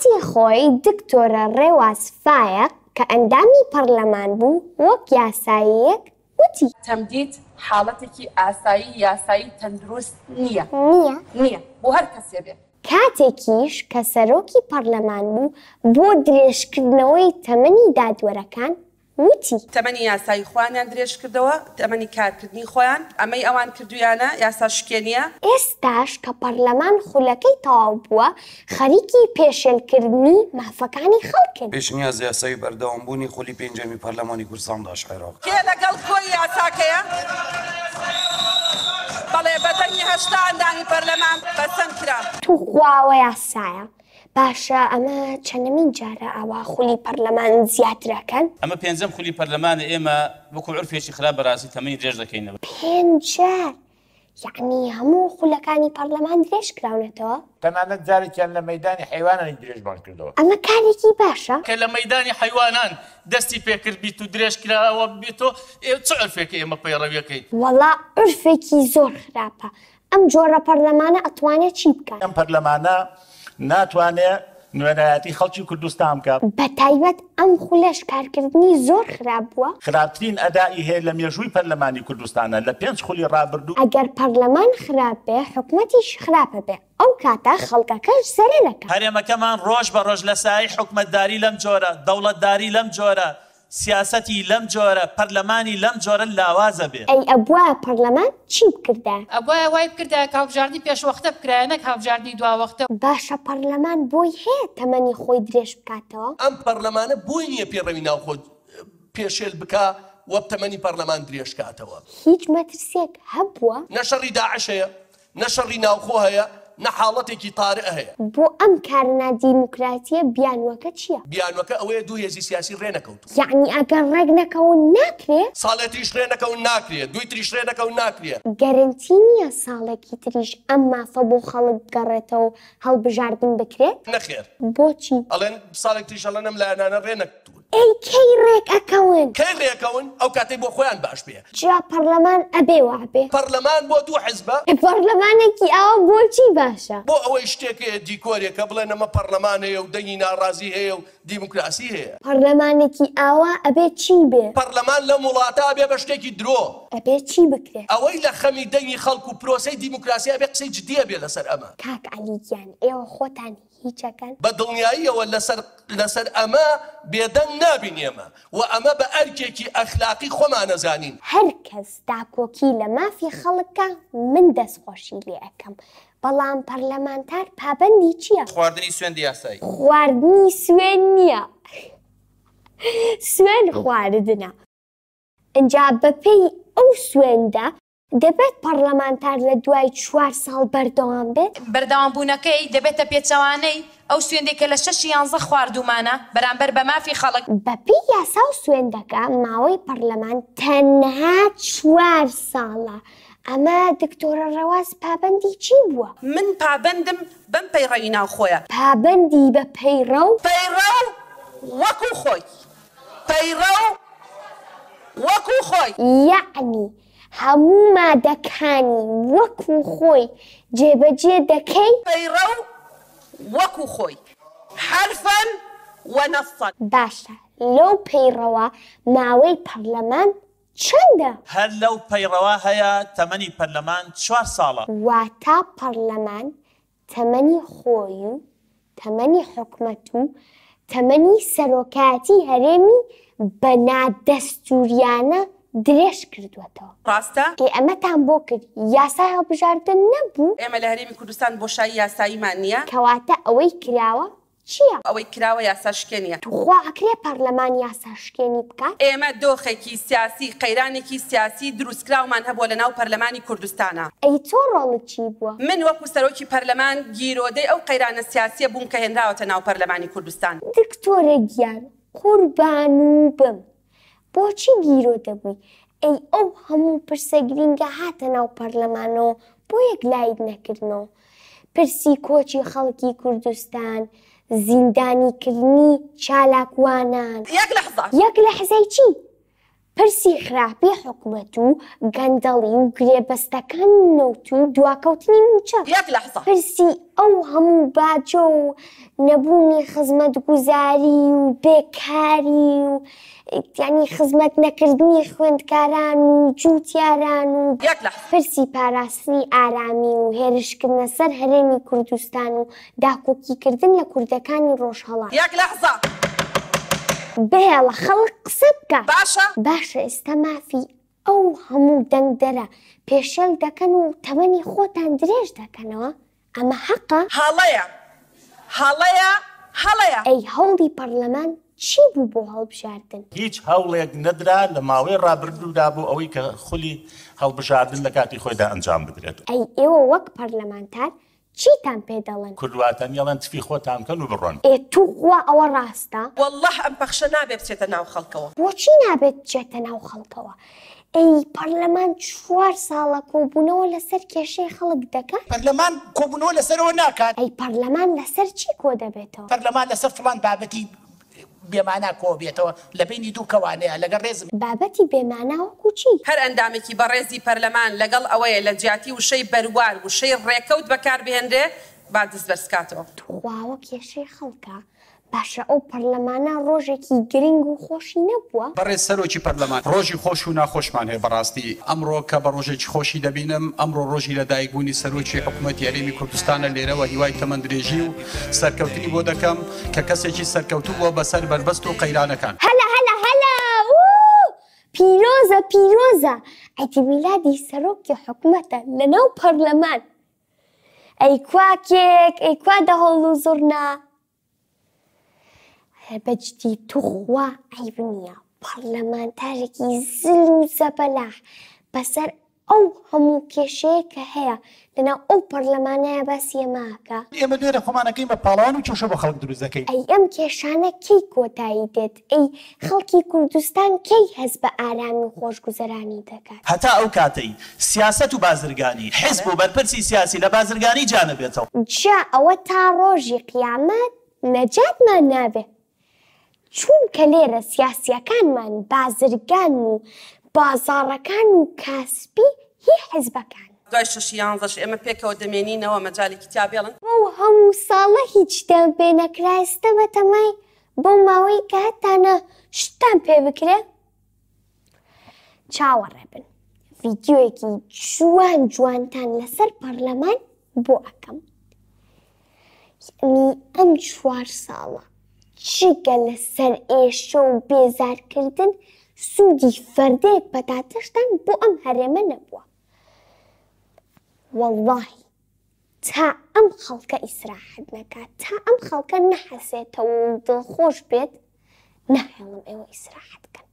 کاتی خۆی دکتۆرە ڕێواسفاایە کە ئەندامی پەرلەمان بوو وەک یاساییەک وتی تەمدید حاڵەتێکی ئاسایی یاسایی تەندروست نییە نییە نییە بۆ هەر کەسێ بێت کاتێکیش کە سەرۆکی پەرلەمان بوو بۆ درێژکردنەوەی تەمەنی دادوەرەکان وتی تەمەنی یاسایی خوانیان درێژ کردەوە تەمەنی کارکردنی خۆیان ئەمەی ئەوان کردویانە یاسا شکێنە ئێستاش کە پەرلەمان خولەکەی تەواو بووە خەریکی پێشێلکردنی مافەکانی خەڵکن پێشنیاز یاسایی بەردەوامبوونی خولی پێنجەمی پەرلەمانی کوردستاندا شعێرەوە کێ لەگەڵ خۆی یاساکەیە؟ بەڵێ بەدەنی هەشتا ئەندانی پەرلەمان بەسەند کرا تو خواوە یاسایە. باشە ئەمە چەندەمین جارە ئاوا خولی پەرلەمان زیاترەکەن ئەمە پێنجەم خولی پەرلەمانە ئێمە وەکو عرفێکی خراپ بەڕاستی تەمەنی درێژ دەکەینەوە پێنجار یعنی هەموو خولەکانی پەرلەمان درێژ کراونێتەوە تەنانەت جارێکیان لە مەدانی حیوانانی درێژبان کردەوە ئەمە کارێکی باشە کە لە مەدانی حیوانان دەستی پێکردبییت و درێژ کراوە بێتەوە چ عرفێکی ئێمە پەیڕەویەکەی وەڵا عرفێکی زۆر خراپە ئەم جۆرە پەرلەمانە ئەتوانێت چی بکە ئەم پەرلەمانە ناتوانێت نوێنایەتی خەڵکی کوردستان بکە بە تایبەت ئەم خولەش کارکردنی زۆر خراپ بووە خراپترین ئەدایی هەیە لە مێژووی پەرلەمانی کوردستانە لە پێنج خولی ڕابردوو ئەگەر پەرلەمان خراپێ حکوومەتیش خراپە بێ ئەو کاتە خەڵکەکەش سەرێنەکە هەرێمەکەمان ڕۆژ بە ڕۆژ لە سای حکومەتداری لەم جۆرە دەوڵەتداری لەم جۆرە. سیاستی لەم جۆرە پەرلەمانی لەم جۆرە لاوازە بێت ئەی ئەبووە پەرلەمان چی بکردە؟ ئەبواە وای بکردە کاوژاردی پێشوەختە بکرایەنە کاوژاردی دواوەختە باشە پەرلەمان بۆی هەیە تەمەنی خۆی درێژ بکاتەوە ئەم پەرلەمانە بۆی نییە پێڕەوی ناوخۆت پێشێل بکە. وەبتەمەنی پەرلەمان درێژکاتەوە هیچ مەترسێک هەبووە نەشەڕی داعشەیە نەشەڕی ناوخۆ هەیە نەحاڵەتێکی تارە هەیە بۆ ئەم کارنا دیموکراتیە بیانوەکە چییە؟ بیانوەکە ئەوەیە دوو هێزی سیاسی ڕێنەکەوت یعنی ئەگەر ڕێک نەکەون ناکرێ ساڵێتیش ڕێنەکەون ناکرێت دوی تریش ڕێنەکەون ناکرێت گەرنتی نییە ساڵێکی تریش ئەم مافە بۆ خەڵک گەڕێتەوە هەڵبژاردن بکرێت نەخێر بۆچی ئەڵێن ساڵێک تریش ئەڵەنم لایەنانە ڕێنەکەوت ئەی کەی ڕێک ئەکەون کەی ڕێکەون ئەو کاتەی بۆ خۆیان باش بێ جا پەرلەمان ئەبێوە بێ پەرلەمان بۆ دوو حزبە پەرلەمانێکی ئەوە بۆچی باشە بۆ ئەوەی شتێکەیە دیکۆرێکە بڵێن ئەمە پەرلەمانەیە و دەنگی ناڕازی هەیە و دیموکراسی هەیە پەرلەمانێکی ئاوا ئەبێ چی بێ پەرلەمان لە وڵاتە بێ بە شتێکی درۆ ئەبێ چی بکرێت ئەوەی لە خەمی دەنگی خەڵکو و پرۆسی دیموکراسی ئەبێ قسەی جدیە بێ لەسەر ئەمە کاک علیگیان ئێوە خۆتانی هیچەکەن بە دڵنیاییەوە لەسەر ئەمە بێدەنگ نابین ئێمە و ئەمە بە ئەرکێکی ئەخلاقی خۆمان نەزانین هەر کەس داکۆکی لە مافی خەڵکە من دەستخۆشی لێ ئەەکەم. بەڵام پەرلەمانتار پابندی چییە؟ خواردنی سوێن یاسایی خواردنی سوێن نییە سوێن خواردنە. ئەجا بەپی ئەو سوێندە دەبێت پەرلەمانتار لە دوای چوار ساڵ بەردەوام بێت بەردەوام بوونەکەی دەبێتە پێچەوانەی ئەو سوێندێکە لە شەش یانزە خواردومانە بەرامبەر بە مافی خەڵک بەپی یاسا و سوێندەکە ماوەی پەرلەمان تەنها چوار ساڵە. ئەمە دکتۆرە ڕەواز پابندی چی بووە؟ من پابندم بم پەیڕەوی ناوخۆیە پابندی بە پەیڕە و پەیڕە وەکو خۆی پەیڕە وەکو خۆی یعنی. هەموو مادەکانی وەکو خۆی جێبەجێ دەکەی پەیڕە و وەکو خۆی حرفەن وەنەسەن باشە لەو پەیڕەوە ماوەی پەرلەمان چنددە؟ هەر لەو پەیڕەوە هەیە تەمەنی پەرلەمان چوار ساڵە وا تا پەرلەمان تەمەنی خۆی و تەمەنی حکومەت و تەمەنی سەرۆکاتی هەرێمی بەنادەستوریانە درێژ کردوێتەوە ڕاستە ئەمەتان بۆ کرد یاسا هەبژاردن نەبوو ئێمە لە هەرێمی کوردستان بۆشایی یاساییمان نییە کەواتە ئەوەی کراوە چییە؟ ئەوەی کراوە یاساشکێنە توخوا ئەکرێ پەرلەمان یاساشکێنی بکات ئێمە دۆخێکی سیاسی قەیرانێکی سیاسی دروستکراومان هەبوو لە ناو پەرلەمانی کوردستانە ئەی تۆ ڕۆڵ چی بووە؟ من وەکو سەرۆکی پەرلەمان گیرۆدەی ئەو قەیرانە سیاسیە بووم کە هێنراوەتە ناو پەرلەمانی کوردستان دکتۆرە گیان قوربان و بم. بۆچی گیرۆ دەبووی ئەی ئەو هەموو پرسە گرینگە هاتە ناو پەرلەمانەوە بۆ یەک لایت نەکردنەوە پرسی کۆچی خەڵکی کوردستان زیندانیکردنی چالاکوانان یەک لە حزای چی؟ پرسی خراپی حکوومەت و گەندەڵی و گرێبەستەکان نەوت و دواکەوتنی موچە پرسی ئەو هەموو باجۆ و نەبوونی خزمەت گوزاری و بێکاری و ینی خزمەت نەکردنی خوێندکاران و جووتیاران و پرسی پاراستنی ئارامی و هێرشکردنە سەر هەرێمی کوردستان و داکۆکیکردن لە کوردەکانی ڕۆژهڵات. بهێڵە خەڵق قسە بکە باشە باشە ئێستا مافی ئەو هەموو دەنگدەرە پێشەل دەکەن و تەمەنی خۆتان درێژ دەکەنەوە ئەمە حەقە هاڵەیە هاڵەیە هەڵەیە ئەی هەڵی پەرلەمان چی بوو بۆ هەڵبژاردن هیچ هەوڵێک نەدرا لە ماوەی ڕابردوودا بوو ئەوەی کە خولی هەڵبژاردن لە کاتی خۆیدا ئەنجام بدرێت ئەی ئێوە وەک پەرلەمانتار چیتان پێ دەڵێن کوردواتەن یەڵەن تفی خۆتان کەن و بڕۆن ئێ توخوا ئەوە ڕاستە والله ئەم پەخشە نابێت بچێتە ناو خەڵکەوە بۆچی نابێت بچێتە ناو خەڵکەوە. ئەی پەرلەمان چوار ساڵە کۆبوونەوە لەسەر کێشەی خەڵک دەکات پەرلەمان کۆبوونەوە لەسەرەوە ناکات ئەی پەرلەمان لەسەر چی کۆ دەبێتەوە پەرلەمان لەسەر فلان بابەتی بێمانە کۆبێتەوە لە بینی دوو کەوانەیە لەگەڵ ڕێزم بابەتی بێمانە کوچی هەر ئەندامێکی بە ڕێزی پەرلەمان لەگەڵ ئەوەیە لە جیاتی وشەی بەروار وشەی ڕێکەوت بەکار بهێنرێ با دەست بەرسکاتەوە. تواوە کێشەی خەڵکە. پاشە ئەو پەرلەمانە ڕۆژێکی گرنگ و خۆشی نەبووە بەڕێ سەرۆکی پەرلەمان ڕۆژی خۆش و ناخۆشمان هەیە بەڕاستی ئەمڕۆ کە بە ڕۆژێکی خۆشی دەبینم ئەمڕۆ ڕۆژی لە دایکبوونی سەرۆکی حکوومەتتی یاریمی کوردستانە لێرەوە هیوای تەمەندرێژی و سەرکەوتنی بۆ دەکەم کە کەسێکی سەرکەوتو بووە بەسەر بربەست و قەیرانەکان هەلا هەلا هەلا پیرۆزە پیرۆزە ئەتی میلادی سەرۆکی حکوومەتە لەناو پەرلەمان ئەی کواکێک ئەی کوا دەهۆڵ و زۆرنا. تایبەتجدی توخوا ئەیب نییە پەرلەمانتارێکی زل و زەبەلاح بەسەر ئەو هەموو کێشەیە کە هەیە لەنا ئەو پەرلەمانەیە بەسیە ماکە ئێمە دوێرە خۆمانەکەی بە پاڵان و چشە بە خەڵک دروستەکەی ئەی ئەم کێشانە کەی کۆتایی دێت ئەی خەڵکی کوردستان کەی هەز بە ئارامی خۆشگوزەرانی دەکات هەتا ئەو کاتەی سیاست و بازرگانی حز بۆ بەرپرسی سیاسی لە بازرگانی جانەبێتەوە جا ئەوە تا ڕۆژی قیامەت نەجاتمان نابێت چونکە لێرە سیاسیەکانمان بازرگان و بازاڕەکان و کاسپی هی حزبەکان دوای شش یانزەش ئێمە پێکەوە دەمێنینەوە مەجای کتابێڵن ئەو هەموو ساڵە هیچ دەم بێنەکراستە بە تەمای بۆ ماوەی کە هەتانە شتان پێ بکرێ چاوەڕێ بن ڤیددیوەکی جوان جوانتان لەسەر پەرلەمان بۆ ئەەکەم ئەم چوار ساڵە چیکە لەسەر ئێشە و بێزارکردن سوودی فەردەیەک بەداتشتان بۆ ئەم هەرێمە نەبووە. واللهی تا ئەم خەڵکە ئیسراحەت نکات تا ئەم خەڵکە نەحەسێتەوە دڵخۆش بێت نەحێڵم ئێوە ئیسراحەتکەن.